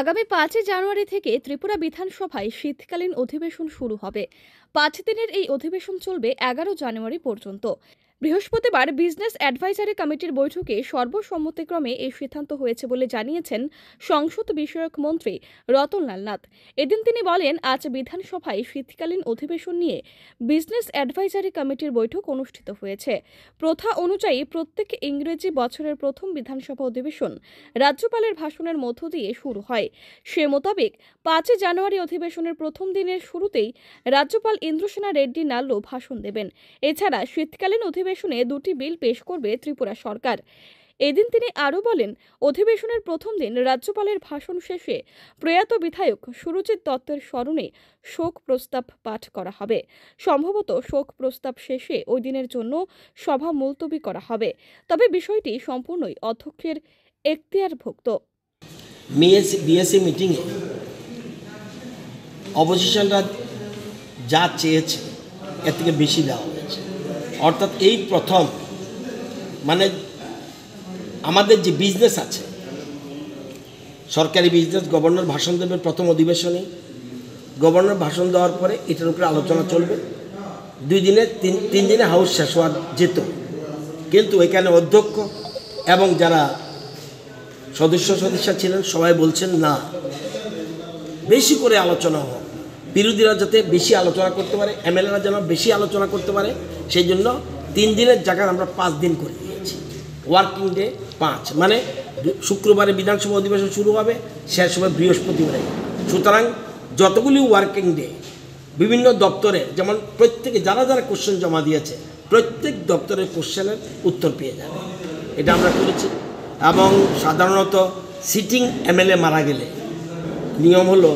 আগামী পাঁচই জানুয়ারি থেকে ত্রিপুরা বিধানসভায় শীতকালীন অধিবেশন শুরু হবে পাঁচ দিনের এই অধিবেশন চলবে এগারো জানুয়ারি পর্যন্ত বৃহস্পতিবার বিজনেস অ্যাডভাইজারি কমিটির বৈঠকে সর্বসম্মতিক্রমে এই সিদ্ধান্ত হয়েছে বলে জানিয়েছেন সংসদ বিষয়ক মন্ত্রী রতনলাল নাথ এদিন তিনি বলেন আজ বিধানসভায় শীতকালীন অধিবেশন নিয়ে বিজনেস অ্যাডভাইজারি কমিটির বৈঠক অনুষ্ঠিত হয়েছে প্রথা অনুযায়ী প্রত্যেক ইংরেজি বছরের প্রথম বিধানসভা অধিবেশন রাজ্যপালের ভাষণের মধ্য দিয়ে শুরু হয় সে মোতাবেক পাঁচই জানুয়ারি অধিবেশনের প্রথম দিনের শুরুতেই রাজ্যপাল ইন্দ্রসেনা রেড্ডি নাল্লো ভাষণ দেবেন এছাড়া শীতকালীন অধিবেশন অধিবেশনে দুটি বিল পেশ করবে ত্রিপুরা সরকার এদিন তিনি আরও বলেন অধিবেশনের প্রথম দিন রাজ্যপালের ভাষণ শেষে প্রয়াত বিধায়ক সুরুচিত দত্তের স্মরণে শোক প্রস্তাব পাঠ করা হবে সম্ভবত শোক প্রস্তাব শেষে ওই দিনের জন্য সভা মুলতবি করা হবে তবে বিষয়টি সম্পূর্ণই অধ্যক্ষের এখতিয়ারভুক্ত মিটিংয়ে অপোজিশনরা যা চেয়েছে এর থেকে বেশি দেওয়া অর্থাৎ এই প্রথম মানে আমাদের যে বিজনেস আছে সরকারি বিজনেস গভর্নর ভাষণ দেবে প্রথম অধিবেশনে গভর্নর ভাষণ দেওয়ার পরে এটার উপরে আলোচনা চলবে দুই দিনে তিন তিন দিনে হাউস শেষ হওয়ার যেত কিন্তু এখানে অধ্যক্ষ এবং যারা সদস্য সদস্য ছিলেন সবাই বলছেন না বেশি করে আলোচনা হোক বিরোধীরা যাতে বেশি আলোচনা করতে পারে এমএলএরা যেন বেশি আলোচনা করতে পারে সেই জন্য তিন দিনের জায়গায় আমরা পাঁচ দিন করে দিয়েছি ওয়ার্কিং ডে পাঁচ মানে শুক্রবারে বিধানসভা অধিবেশন শুরু হবে শেষ হবে বৃহস্পতিবারে সুতরাং যতগুলি ওয়ার্কিং ডে বিভিন্ন দপ্তরে যেমন প্রত্যেকে যারা যারা কোশ্চেন জমা দিয়েছে প্রত্যেক দপ্তরের কোশ্চেনের উত্তর পেয়ে যাবে এটা আমরা করেছি এবং সাধারণত সিটিং এমএলএ মারা গেলে নিয়ম হলো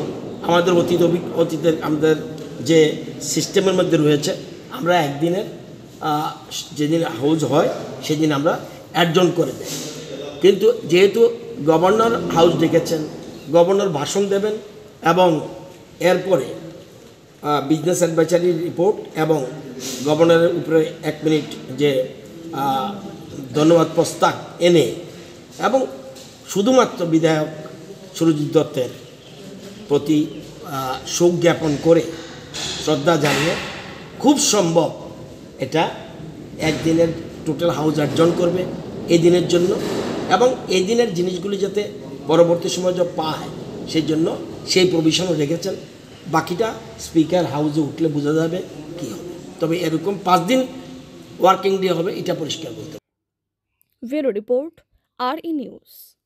আমাদের অতীত অতীতের আমাদের যে সিস্টেমের মধ্যে রয়েছে আমরা একদিনের যেদিন হাউজ হয় সেদিন আমরা অ্যাডজন করে দেব কিন্তু যেহেতু গভর্নর হাউস ডেকেছেন গভর্নর ভাষণ দেবেন এবং এরপরে বিজনেস অ্যাডভাইসারি রিপোর্ট এবং গভর্নরের উপরে এক মিনিট যে ধন্যবাদ প্রস্তাব এনে এবং শুধুমাত্র বিধায়ক সুরজিৎ দত্তের প্রতি শোক জ্ঞাপন করে শ্রদ্ধা জানিয়ে খুব সম্ভব এটা একদিনের টোটাল হাউস অর্জন করবে এই দিনের জন্য এবং এই দিনের জিনিসগুলি যাতে পরবর্তী সময় যা পায় সেই জন্য সেই প্রভিশনও রেখেছেন বাকিটা স্পিকার হাউসে উঠলে বোঝা যাবে কি হবে তবে এরকম পাঁচ দিন ওয়ার্কিং ডে হবে এটা পরিষ্কার বলতে ব্যুরো রিপোর্ট আর ই নিউজ